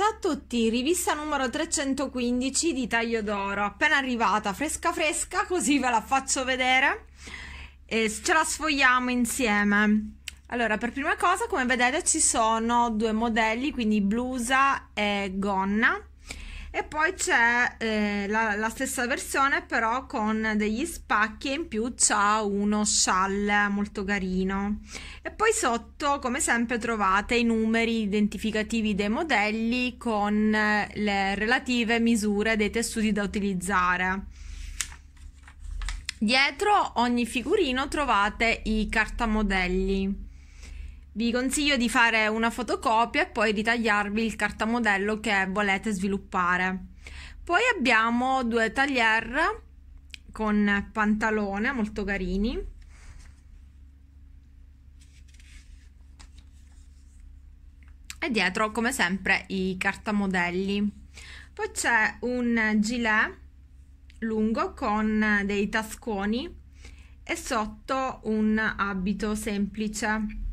Ciao a tutti, rivista numero 315 di Taglio d'Oro, appena arrivata, fresca fresca, così ve la faccio vedere e ce la sfogliamo insieme. Allora, per prima cosa, come vedete, ci sono due modelli, quindi blusa e gonna. E poi c'è eh, la, la, stessa versione però con degli spacchi e in più c'è uno scialle molto carino. E poi sotto come sempre trovate i numeri identificativi dei modelli con eh, le relative misure dei tessuti da utilizzare. Dietro ogni figurino trovate i cartamodelli. Vi consiglio di fare una fotocopia e poi ritagliarvi il cartamodello che volete sviluppare. Poi abbiamo due taglier con pantalone molto carini. E dietro, come sempre, i cartamodelli. Poi c'è un gilet lungo con dei tasconi e sotto un abito semplice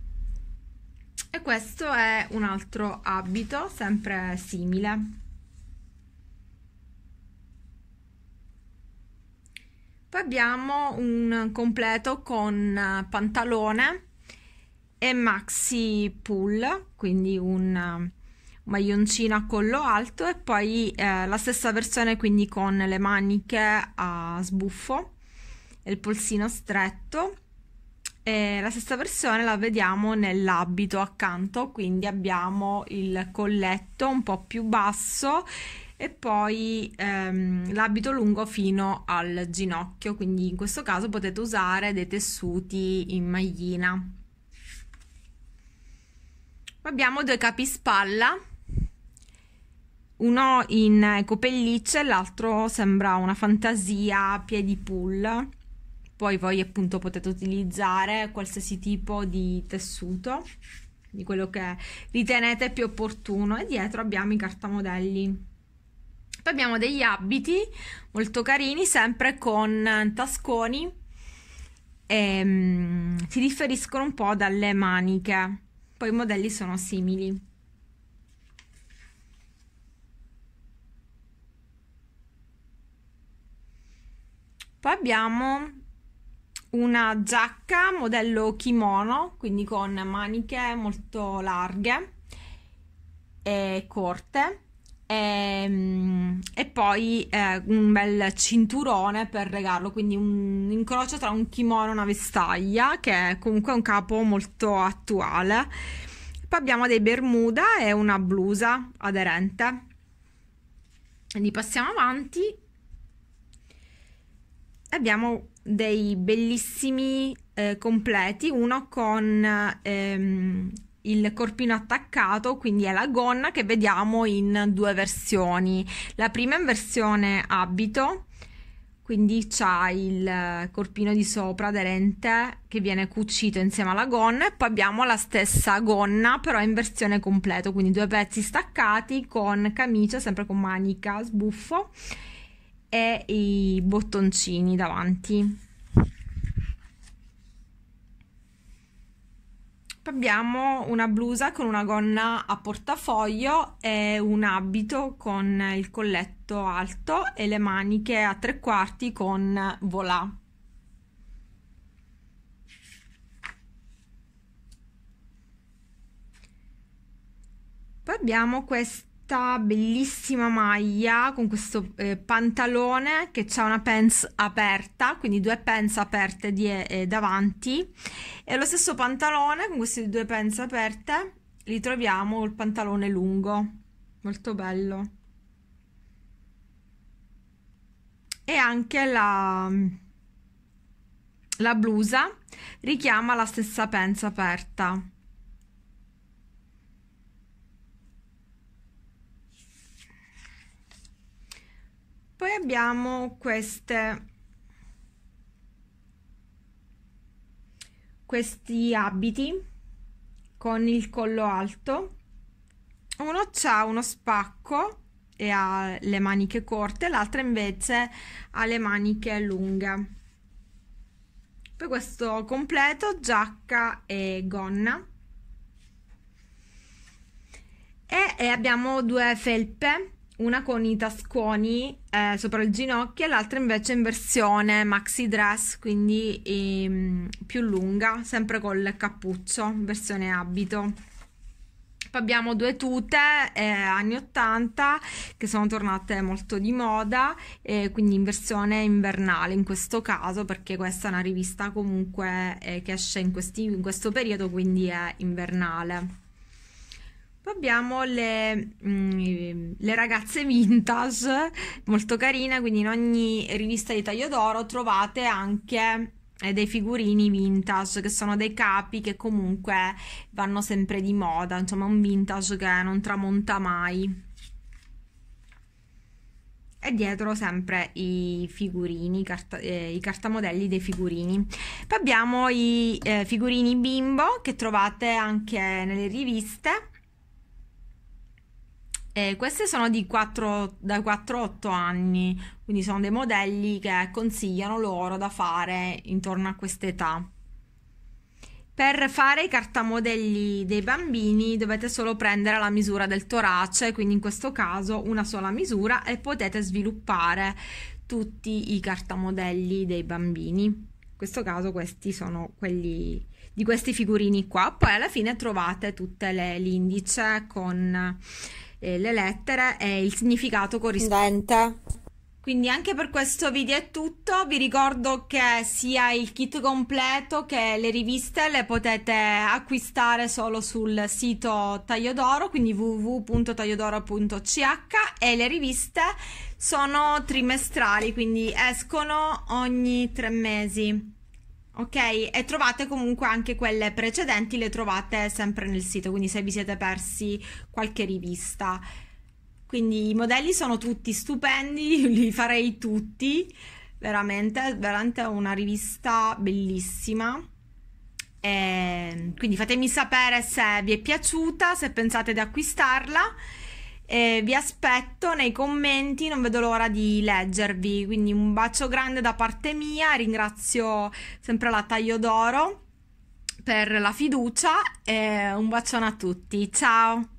e questo è un altro abito sempre simile poi abbiamo un completo con eh, pantalone e maxi pull quindi un maglioncino a collo alto e poi eh, la stessa versione quindi con le maniche a sbuffo e il polsino stretto e eh, la stessa versione la vediamo nell'abito accanto, quindi abbiamo il colletto un po' più basso e poi ehm, l'abito lungo fino al ginocchio, quindi in questo caso potete usare dei tessuti in maglina. Poi Abbiamo due capispalla, uno in eh, copellicce l'altro sembra una fantasia piedi pull poi voi appunto potete utilizzare qualsiasi tipo di tessuto, di quello che ritenete più opportuno e dietro abbiamo i cartamodelli. Poi abbiamo degli abiti molto carini, sempre con tasconi e um, si differiscono un po' dalle maniche. Poi i modelli sono simili. Poi abbiamo una giacca modello kimono, quindi con maniche molto larghe e corte. E, ehm, e poi eh, un bel cinturone per regalo, quindi un incrocio tra un kimono e una vestaglia, che è comunque un capo molto attuale. Poi abbiamo dei bermuda e una blusa aderente. Quindi passiamo avanti. Abbiamo dei bellissimi eh, completi, uno con ehm, il corpino attaccato, quindi è la gonna che vediamo in due versioni. La prima in versione abito, quindi c'è il eh, corpino di sopra aderente che viene cucito insieme alla gonna e poi abbiamo la stessa gonna però in versione completo, quindi due pezzi staccati con camicia sempre con manica sbuffo e i bottoncini davanti. abbiamo una blusa con una gonna a portafoglio e un abito con il colletto alto e le maniche a tre quarti con volà. Poi abbiamo questa questa bellissima maglia con questo eh, pantalone che c'è una pants aperta, quindi due pants aperte di, eh, davanti e lo stesso pantalone con queste due pants aperte li troviamo col pantalone lungo, molto bello. E anche la, la blusa richiama la stessa penza aperta. abbiamo queste, questi abiti con il collo alto. Uno c'ha uno spacco e ha le maniche corte, l'altra invece ha le maniche lunghe. Poi questo completo, giacca e gonna. E, e abbiamo due felpe una con i tasconi eh, sopra il ginocchio e l'altra invece in versione maxi dress, quindi ehm, più lunga, sempre col cappuccio, versione abito. Poi abbiamo due tute eh, anni 80 che sono tornate molto di moda, eh, quindi in versione invernale in questo caso, perché questa è una rivista comunque eh, che esce in, questi, in questo periodo, quindi è invernale. Poi abbiamo le, mh, mm, le, ragazze vintage, molto carine, quindi in ogni rivista di taglio d'oro trovate anche eh, dei figurini vintage che sono dei capi che comunque vanno sempre di moda, insomma un vintage che non tramonta mai. E dietro sempre i figurini, carta, eh, i cartamodelli dei figurini. Poi abbiamo i eh, figurini bimbo che trovate anche nelle riviste eh, queste sono di 4, da 4-8 anni, quindi sono dei modelli che consigliano loro da fare intorno a questa età. Per fare i cartamodelli dei bambini dovete solo prendere la misura del torace, quindi in questo caso una sola misura e potete sviluppare tutti i cartamodelli dei bambini. In questo caso questi sono quelli di questi figurini qua, poi alla fine trovate tutte le l'indice con eh, le lettere e il significato corrispondente. Quindi anche per questo video è tutto, vi ricordo che sia il kit completo che le riviste le potete acquistare solo sul sito Tagliodoro, quindi www.tagliodoro.ch e le riviste sono trimestrali, quindi escono ogni tre mesi. Ok, e trovate comunque anche quelle precedenti, le trovate sempre nel sito, quindi se vi siete persi qualche rivista. Quindi i modelli sono tutti stupendi, li farei tutti, veramente, veramente una rivista bellissima. E ehm, quindi fatemi sapere se vi è piaciuta, se pensate di acquistarla. E vi aspetto nei commenti, non vedo l'ora di leggervi. Quindi un bacio grande da parte mia, ringrazio sempre la Taglio d'Oro per la fiducia e un bacione a tutti. Ciao!